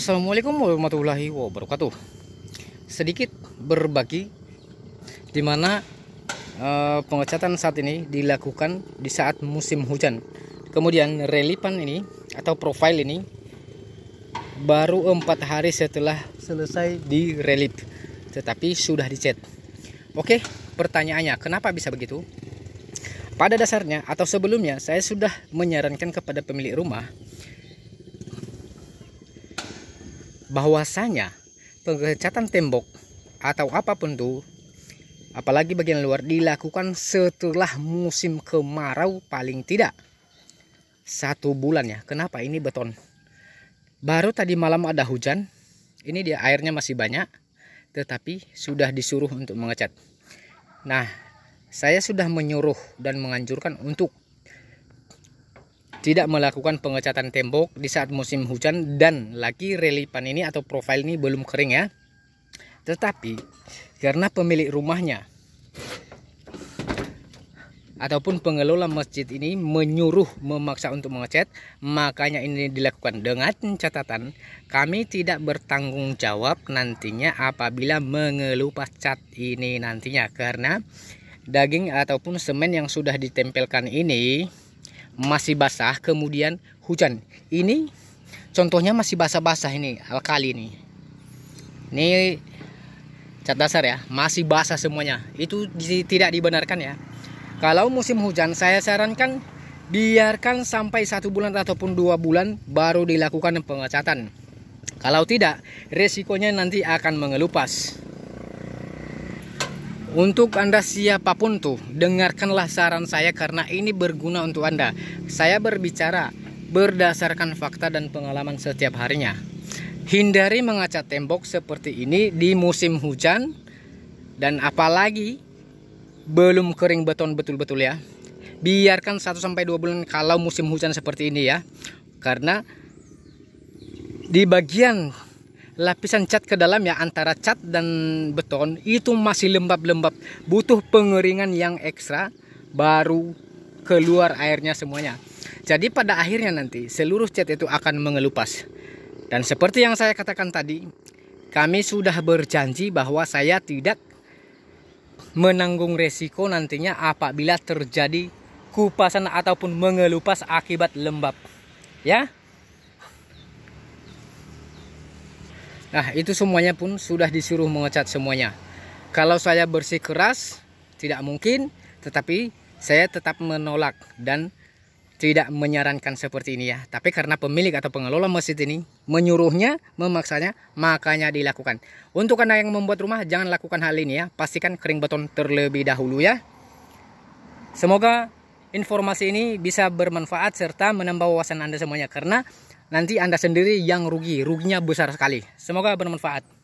Assalamualaikum warahmatullahi wabarakatuh. Sedikit berbagi di mana e, pengecatan saat ini dilakukan di saat musim hujan. Kemudian relipan ini atau profil ini baru empat hari setelah selesai di relip, tetapi sudah dicat. Oke, pertanyaannya kenapa bisa begitu? Pada dasarnya atau sebelumnya saya sudah menyarankan kepada pemilik rumah bahwasanya pengecatan tembok atau apapun itu apalagi bagian luar dilakukan setelah musim kemarau paling tidak satu bulan ya kenapa ini beton baru tadi malam ada hujan ini dia airnya masih banyak tetapi sudah disuruh untuk mengecat nah saya sudah menyuruh dan menganjurkan untuk tidak melakukan pengecatan tembok di saat musim hujan dan lagi relipan ini atau profil ini belum kering ya. Tetapi karena pemilik rumahnya ataupun pengelola masjid ini menyuruh memaksa untuk mengecat, makanya ini dilakukan dengan catatan kami tidak bertanggung jawab nantinya apabila mengelupas cat ini nantinya karena daging ataupun semen yang sudah ditempelkan ini masih basah kemudian hujan ini contohnya masih basah-basah ini alkali ini. ini cat dasar ya masih basah semuanya itu tidak dibenarkan ya kalau musim hujan saya sarankan biarkan sampai satu bulan ataupun dua bulan baru dilakukan pengecatan kalau tidak resikonya nanti akan mengelupas untuk Anda siapapun tuh, dengarkanlah saran saya karena ini berguna untuk Anda. Saya berbicara berdasarkan fakta dan pengalaman setiap harinya. Hindari mengacat tembok seperti ini di musim hujan dan apalagi belum kering beton betul-betul ya. Biarkan 1 sampai 2 bulan kalau musim hujan seperti ini ya. Karena di bagian lapisan cat ke dalam ya antara cat dan beton itu masih lembab-lembab butuh pengeringan yang ekstra baru keluar airnya semuanya jadi pada akhirnya nanti seluruh cat itu akan mengelupas dan seperti yang saya katakan tadi kami sudah berjanji bahwa saya tidak menanggung resiko nantinya apabila terjadi kupasan ataupun mengelupas akibat lembab ya Nah itu semuanya pun sudah disuruh mengecat semuanya. Kalau saya bersih keras tidak mungkin, tetapi saya tetap menolak dan tidak menyarankan seperti ini ya. Tapi karena pemilik atau pengelola masjid ini menyuruhnya, memaksanya, makanya dilakukan. Untuk Anda yang membuat rumah, jangan lakukan hal ini ya. Pastikan kering beton terlebih dahulu ya. Semoga informasi ini bisa bermanfaat serta menambah wawasan Anda semuanya. Karena nanti Anda sendiri yang rugi. Ruginya besar sekali. Semoga bermanfaat.